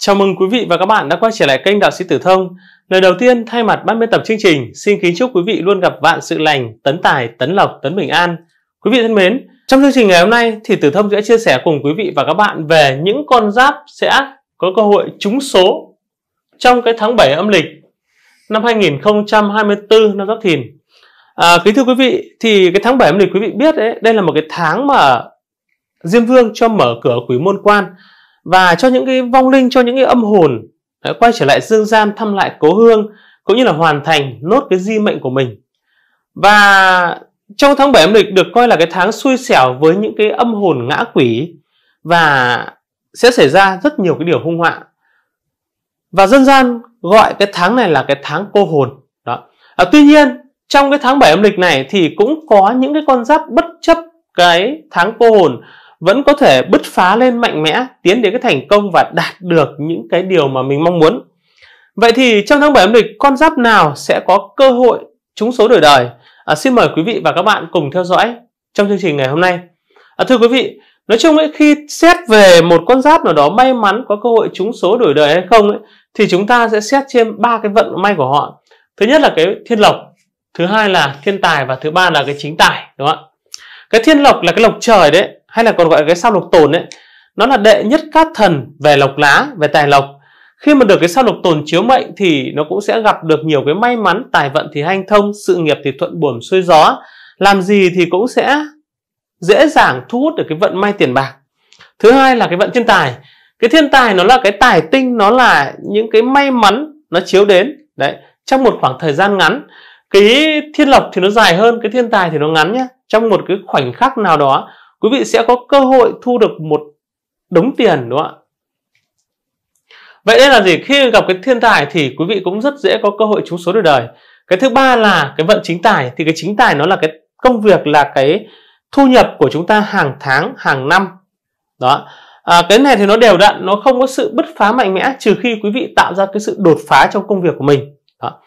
Chào mừng quý vị và các bạn đã quay trở lại kênh Đạo sĩ Tử Thông. Lời đầu tiên, thay mặt ban biên tập chương trình, xin kính chúc quý vị luôn gặp vạn sự lành, tấn tài, tấn lộc, tấn bình an. Quý vị thân mến, trong chương trình ngày hôm nay thì Tử Thông sẽ chia sẻ cùng quý vị và các bạn về những con giáp sẽ có cơ hội trúng số trong cái tháng 7 âm lịch năm 2024 năm Giáp Thìn. À, kính thưa quý vị, thì cái tháng 7 âm lịch quý vị biết đấy, đây là một cái tháng mà Diêm Vương cho mở cửa quý môn quan và cho những cái vong linh cho những cái âm hồn đấy, quay trở lại dương gian thăm lại cố hương cũng như là hoàn thành nốt cái di mệnh của mình và trong tháng 7 âm lịch được coi là cái tháng xui xẻo với những cái âm hồn ngã quỷ và sẽ xảy ra rất nhiều cái điều hung họa và dân gian gọi cái tháng này là cái tháng cô hồn đó à, tuy nhiên trong cái tháng 7 âm lịch này thì cũng có những cái con giáp bất chấp cái tháng cô hồn vẫn có thể bứt phá lên mạnh mẽ tiến đến cái thành công và đạt được những cái điều mà mình mong muốn vậy thì trong tháng 7 âm lịch con giáp nào sẽ có cơ hội trúng số đổi đời à, xin mời quý vị và các bạn cùng theo dõi trong chương trình ngày hôm nay à, thưa quý vị nói chung ấy khi xét về một con giáp nào đó may mắn có cơ hội trúng số đổi đời hay không ấy, thì chúng ta sẽ xét trên ba cái vận may của họ thứ nhất là cái thiên lộc thứ hai là thiên tài và thứ ba là cái chính tài đúng không ạ cái thiên lộc là cái lộc trời đấy hay là còn gọi là cái sao lục tồn ấy nó là đệ nhất cát thần về lộc lá về tài lộc khi mà được cái sao lục tồn chiếu mệnh thì nó cũng sẽ gặp được nhiều cái may mắn tài vận thì hanh thông sự nghiệp thì thuận buồm xuôi gió làm gì thì cũng sẽ dễ dàng thu hút được cái vận may tiền bạc thứ hai là cái vận thiên tài cái thiên tài nó là cái tài tinh nó là những cái may mắn nó chiếu đến đấy trong một khoảng thời gian ngắn cái thiên lộc thì nó dài hơn cái thiên tài thì nó ngắn nhé trong một cái khoảnh khắc nào đó quý vị sẽ có cơ hội thu được một đống tiền đúng không ạ vậy nên là gì khi gặp cái thiên tài thì quý vị cũng rất dễ có cơ hội trúng số đời đời cái thứ ba là cái vận chính tài thì cái chính tài nó là cái công việc là cái thu nhập của chúng ta hàng tháng hàng năm đó à, cái này thì nó đều đặn nó không có sự bứt phá mạnh mẽ trừ khi quý vị tạo ra cái sự đột phá trong công việc của mình đó.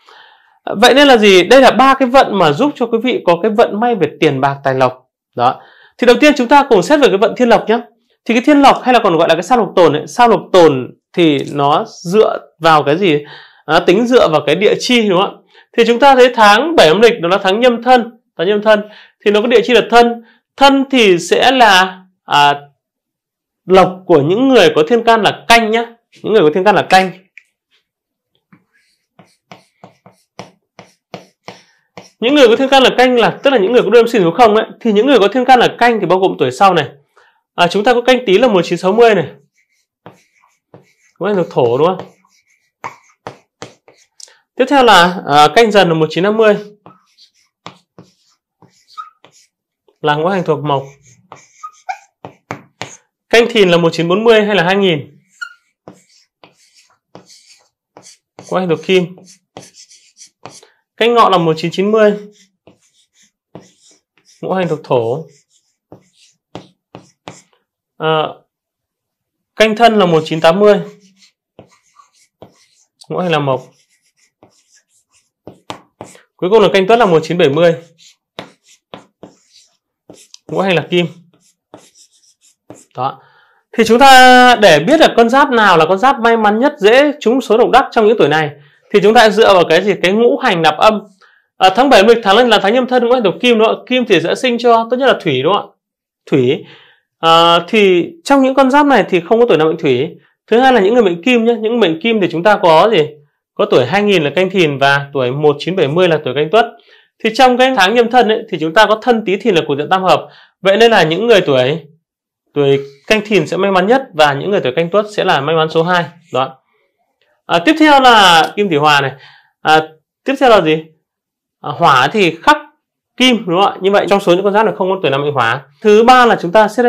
vậy nên là gì đây là ba cái vận mà giúp cho quý vị có cái vận may về tiền bạc tài lộc đó thì đầu tiên chúng ta cùng xét về cái vận thiên lộc nhé thì cái thiên lộc hay là còn gọi là cái sao lộc tồn ấy, sao lộc tồn thì nó dựa vào cái gì à, tính dựa vào cái địa chi đúng không ạ thì chúng ta thấy tháng 7 âm lịch nó là tháng nhâm thân tháng nhâm thân thì nó có địa chi là thân thân thì sẽ là à, lộc của những người có thiên can là canh nhá những người có thiên can là canh những người có thiên can là canh là tức là những người có đơn sinh số không ấy thì những người có thiên can là canh thì bao gồm tuổi sau này à, chúng ta có canh tí là 1960 này đúng được thổ đúng không tiếp theo là à, canh dần là 1950 là ngũ hành thuộc mộc canh thìn là 1940 hay là 2000 ngũ hành thuộc kim Cách ngọ là 1990. Ngũ hành thuộc thổ. À, canh thân là 1980. Ngũ hành là mộc. Cuối cùng là canh tuất là 1970. Ngũ hành là kim. Đó. Thì chúng ta để biết là con giáp nào là con giáp may mắn nhất dễ trúng số độc đắc trong những tuổi này thì chúng ta dựa vào cái gì cái ngũ hành nạp âm à, tháng 7 lịch tháng là tháng nhâm thân ngũ hành đầu kim đúng không kim thì sẽ sinh cho tốt nhất là thủy đúng không ạ thủy à, thì trong những con giáp này thì không có tuổi nào mệnh thủy thứ hai là những người mệnh kim nhé những mệnh kim thì chúng ta có gì có tuổi 2000 là canh thìn và tuổi 1970 là tuổi canh tuất thì trong cái tháng nhâm thân ấy, thì chúng ta có thân tí thìn là cục diện tam hợp vậy nên là những người tuổi tuổi canh thìn sẽ may mắn nhất và những người tuổi canh tuất sẽ là may mắn số 2 đó à, tiếp theo là kim thủy hòa này à, tiếp theo là gì à, hỏa thì khắc kim đúng không ạ như vậy trong số những con giáp này không có tuổi năm mệnh hỏa thứ ba là chúng ta sẽ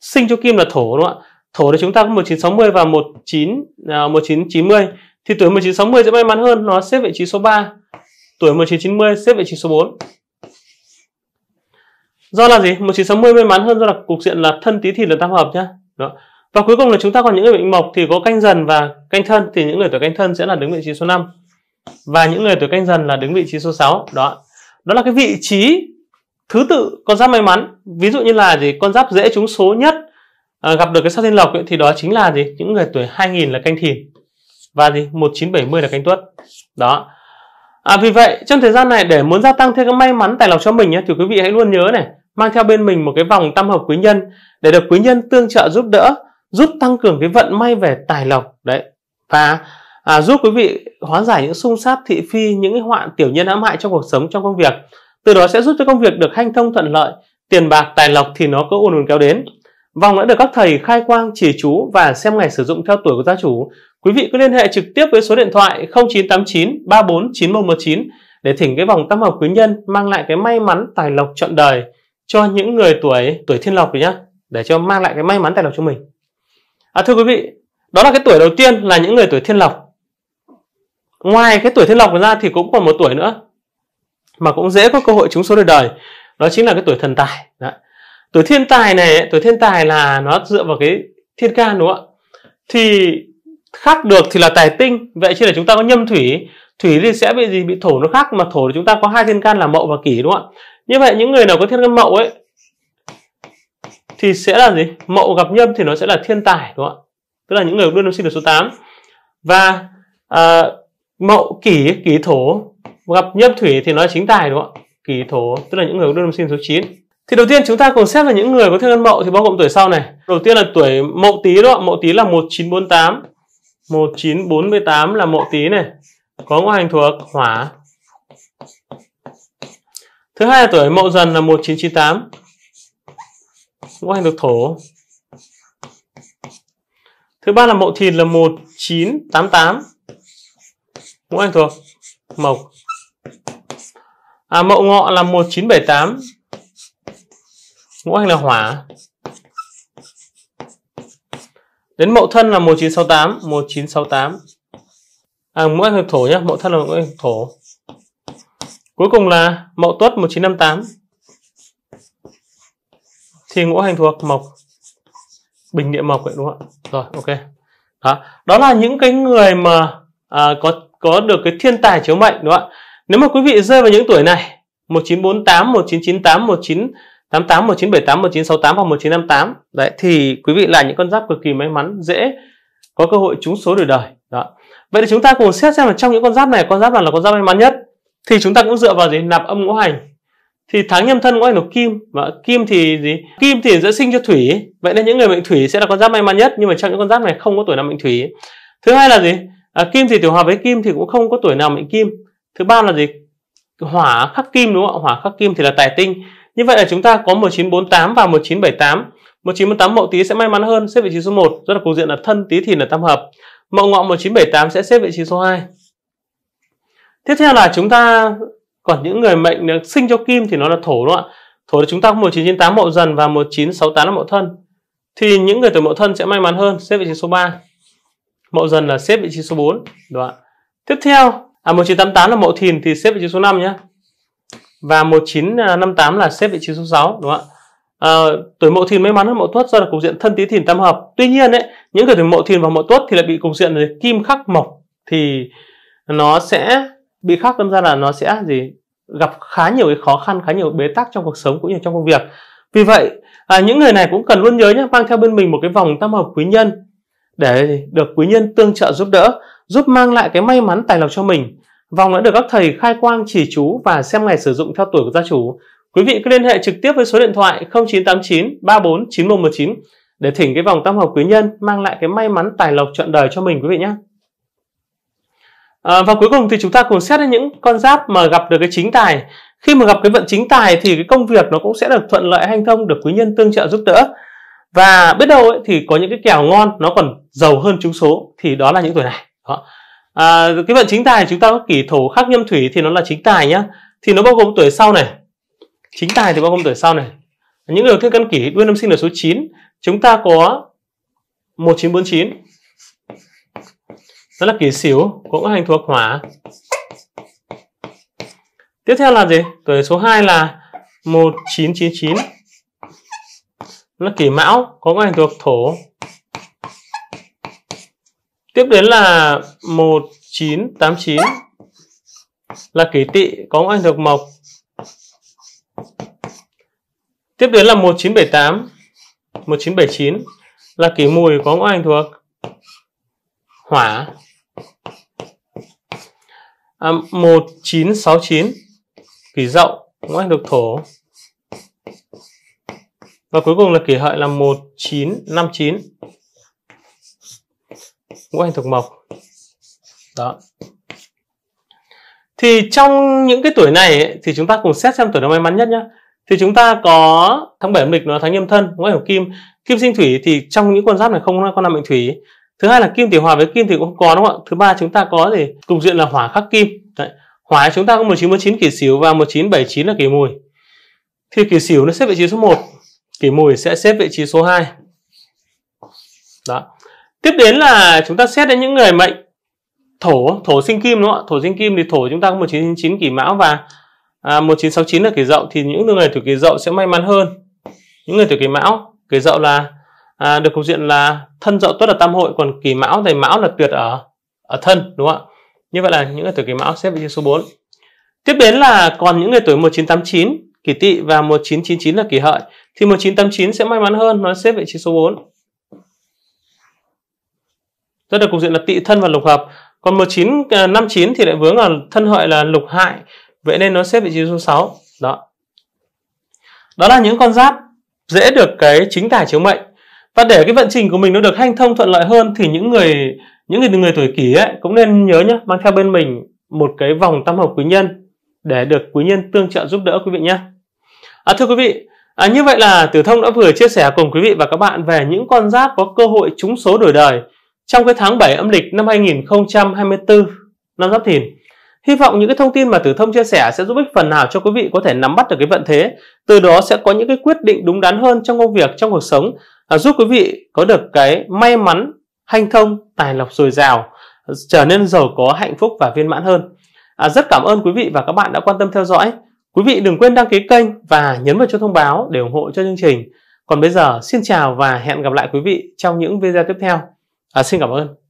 sinh cho kim là thổ đúng không ạ thổ thì chúng ta có 1960 và 19 à, 1990 thì tuổi 1960 sẽ may mắn hơn nó xếp vị trí số 3 tuổi 1990 xếp vị trí số 4 do là gì 1960 may mắn hơn do là cục diện là thân tí thìn là tam hợp nhá Đó. Và cuối cùng là chúng ta còn những người bệnh mộc thì có canh dần và canh thân thì những người tuổi canh thân sẽ là đứng vị trí số 5. Và những người tuổi canh dần là đứng vị trí số 6. Đó. Đó là cái vị trí thứ tự con giáp may mắn. Ví dụ như là gì con giáp dễ trúng số nhất à, gặp được cái sao thiên lộc ấy, thì đó chính là gì? Những người tuổi 2000 là canh thìn. Và gì? 1970 là canh tuất. Đó. À, vì vậy trong thời gian này để muốn gia tăng thêm cái may mắn tài lộc cho mình nhé thì quý vị hãy luôn nhớ này mang theo bên mình một cái vòng tam hợp quý nhân để được quý nhân tương trợ giúp đỡ giúp tăng cường cái vận may về tài lộc đấy và à, giúp quý vị hóa giải những xung sát thị phi những họa tiểu nhân hãm hại trong cuộc sống trong công việc từ đó sẽ giúp cho công việc được hanh thông thuận lợi tiền bạc tài lộc thì nó cứ ùn ùn kéo đến vòng đã được các thầy khai quang chỉ chú và xem ngày sử dụng theo tuổi của gia chủ quý vị cứ liên hệ trực tiếp với số điện thoại 0989 34 9119 để thỉnh cái vòng tam hợp quý nhân mang lại cái may mắn tài lộc trọn đời cho những người tuổi tuổi thiên lộc rồi nhá để cho mang lại cái may mắn tài lộc cho mình à, thưa quý vị đó là cái tuổi đầu tiên là những người tuổi thiên lộc ngoài cái tuổi thiên lộc ra thì cũng còn một tuổi nữa mà cũng dễ có cơ hội trúng số đời đời đó chính là cái tuổi thần tài Đấy. tuổi thiên tài này tuổi thiên tài là nó dựa vào cái thiên can đúng không ạ thì khắc được thì là tài tinh vậy chứ là chúng ta có nhâm thủy thủy thì sẽ bị gì bị thổ nó khắc mà thổ thì chúng ta có hai thiên can là mậu và kỷ đúng không ạ như vậy những người nào có thiên can mậu ấy thì sẽ là gì mậu gặp nhâm thì nó sẽ là thiên tài đúng không ạ tức là những người luôn sinh được số 8 và à, mậu kỷ kỷ thổ gặp nhâm thủy thì nó chính tài đúng không ạ kỷ thổ tức là những người luôn sinh số 9 thì đầu tiên chúng ta cùng xét là những người có thiên ân mậu thì bao gồm tuổi sau này đầu tiên là tuổi mậu tý đúng không ạ, mậu tý là 1948 1948 là mậu tý này có ngũ hành thuộc hỏa thứ hai là tuổi mậu dần là 1998 ngũ hành thuộc thổ thứ ba là mậu thìn là 1988 ngũ hành thuộc mộc à, mậu ngọ là 1978 ngũ hành là hỏa đến mậu thân là 1968 1968 à, ngũ hành thuộc thổ nhé mậu thân là ngũ hành thuộc thổ cuối cùng là mậu tuất 1958 thì ngũ hành thuộc mộc bình địa mộc vậy đúng không ạ rồi ok đó đó là những cái người mà à, có có được cái thiên tài chiếu mệnh đúng không ạ nếu mà quý vị rơi vào những tuổi này 1948 1998 1988 1978 1968 hoặc 1958 đấy thì quý vị là những con giáp cực kỳ may mắn dễ có cơ hội trúng số đời đời đó vậy thì chúng ta cùng xét xem là trong những con giáp này con giáp nào là con giáp may mắn nhất thì chúng ta cũng dựa vào gì nạp âm ngũ hành thì tháng nhâm thân có ảnh là kim và kim thì gì kim thì sẽ sinh cho thủy vậy nên những người mệnh thủy sẽ là con giáp may mắn nhất nhưng mà trong những con giáp này không có tuổi nào mệnh thủy thứ hai là gì à, kim thì tiểu hòa với kim thì cũng không có tuổi nào mệnh kim thứ ba là gì hỏa khắc kim đúng không ạ hỏa khắc kim thì là tài tinh như vậy là chúng ta có 1948 và 1978 1948 mậu tí sẽ may mắn hơn xếp vị trí số 1 rất là cục diện là thân tí thì là tam hợp mậu ngọ 1978 sẽ xếp vị trí số 2 tiếp theo là chúng ta còn những người mệnh sinh cho kim thì nó là thổ đúng không ạ thổ thì chúng ta có 1998 mậu dần và 1968 là mậu thân thì những người tuổi mậu thân sẽ may mắn hơn xếp vị trí số 3 mậu dần là xếp vị trí số 4 đúng không ạ tiếp theo à 1988 là mậu thìn thì xếp vị trí số 5 nhé và 1958 là xếp vị trí số 6 đúng không ạ à, tuổi mậu thìn may mắn hơn mậu tuất do là cục diện thân tí thìn tam hợp tuy nhiên ấy những người tuổi mậu thìn và mậu tuất thì lại bị cục diện là kim khắc mộc thì nó sẽ bị khắc đâm ra là nó sẽ gì gặp khá nhiều cái khó khăn khá nhiều bế tắc trong cuộc sống cũng như trong công việc vì vậy à, những người này cũng cần luôn nhớ nhé mang theo bên mình một cái vòng tam hợp quý nhân để được quý nhân tương trợ giúp đỡ giúp mang lại cái may mắn tài lộc cho mình vòng đã được các thầy khai quang chỉ chú và xem ngày sử dụng theo tuổi của gia chủ quý vị cứ liên hệ trực tiếp với số điện thoại 0989 34 9119 để thỉnh cái vòng tam hợp quý nhân mang lại cái may mắn tài lộc trọn đời cho mình quý vị nhé Ờ, và cuối cùng thì chúng ta cùng xét đến những con giáp mà gặp được cái chính tài. Khi mà gặp cái vận chính tài thì cái công việc nó cũng sẽ được thuận lợi hanh thông, được quý nhân tương trợ giúp đỡ. Và biết đâu ấy, thì có những cái kèo ngon nó còn giàu hơn trúng số thì đó là những tuổi này. Đó. À, cái vận chính tài chúng ta có kỷ thổ khắc nhâm thủy thì nó là chính tài nhá. Thì nó bao gồm tuổi sau này. Chính tài thì bao gồm tuổi sau này. Những người thiên căn kỷ đuôi năm sinh là số 9, chúng ta có 1949 rất là kỳ xỉu cũng hành thuộc hỏa tiếp theo là gì tuổi số 2 là 1999 là kỷ mão có hành thuộc thổ tiếp đến là 1989 là kỷ tỵ có hành thuộc mộc tiếp đến là 1978 1979 là kỷ mùi có hành thuộc hỏa à, 1969 kỷ dậu cũng là được thổ và cuối cùng là kỷ hợi là 1959 ngũ hành thuộc mộc đó thì trong những cái tuổi này ấy, thì chúng ta cùng xét xem tuổi nào may mắn nhất nhá thì chúng ta có tháng 7 âm lịch nó tháng nhâm thân ngũ hành kim kim sinh thủy thì trong những con giáp này không có con nam mệnh thủy thứ hai là kim thì hòa với kim thì cũng không có đúng không ạ thứ ba chúng ta có gì cục diện là hỏa khắc kim Đấy. hỏa chúng ta có một chín kỷ xỉu và 1979 là kỷ mùi thì kỷ xỉu nó xếp vị trí số 1 kỷ mùi sẽ xếp vị trí số 2 đó tiếp đến là chúng ta xét đến những người mệnh thổ thổ sinh kim đúng không ạ thổ sinh kim thì thổ chúng ta có 1999 kỷ mão và à, 1969 là kỷ dậu thì những người tuổi kỷ dậu sẽ may mắn hơn những người tuổi kỷ mão kỷ dậu là à, được cục diện là thân dậu tuất là tam hội còn kỳ mão thì mão là tuyệt ở ở thân đúng không ạ như vậy là những người tuổi kỳ mão xếp vị trí số 4 tiếp đến là còn những người tuổi 1989 kỳ tỵ và 1999 là kỳ hợi thì 1989 sẽ may mắn hơn nó xếp vị trí số 4 rất được cục diện là tỵ thân và lục hợp còn 1959 thì lại vướng ở thân hợi là lục hại vậy nên nó xếp vị trí số 6 đó đó là những con giáp dễ được cái chính tài chiếu mệnh và để cái vận trình của mình nó được hanh thông thuận lợi hơn thì những người những người người tuổi kỷ ấy cũng nên nhớ nhé mang theo bên mình một cái vòng tam hợp quý nhân để được quý nhân tương trợ giúp đỡ quý vị nhé à, thưa quý vị à, như vậy là tử thông đã vừa chia sẻ cùng quý vị và các bạn về những con giáp có cơ hội trúng số đổi đời trong cái tháng 7 âm lịch năm 2024 năm giáp thìn Hy vọng những cái thông tin mà Tử Thông chia sẻ sẽ giúp ích phần nào cho quý vị có thể nắm bắt được cái vận thế, từ đó sẽ có những cái quyết định đúng đắn hơn trong công việc, trong cuộc sống À, giúp quý vị có được cái may mắn, hanh thông, tài lộc dồi dào, trở nên giàu có, hạnh phúc và viên mãn hơn. À, rất cảm ơn quý vị và các bạn đã quan tâm theo dõi. Quý vị đừng quên đăng ký kênh và nhấn vào chuông thông báo để ủng hộ cho chương trình. Còn bây giờ, xin chào và hẹn gặp lại quý vị trong những video tiếp theo. À, xin cảm ơn.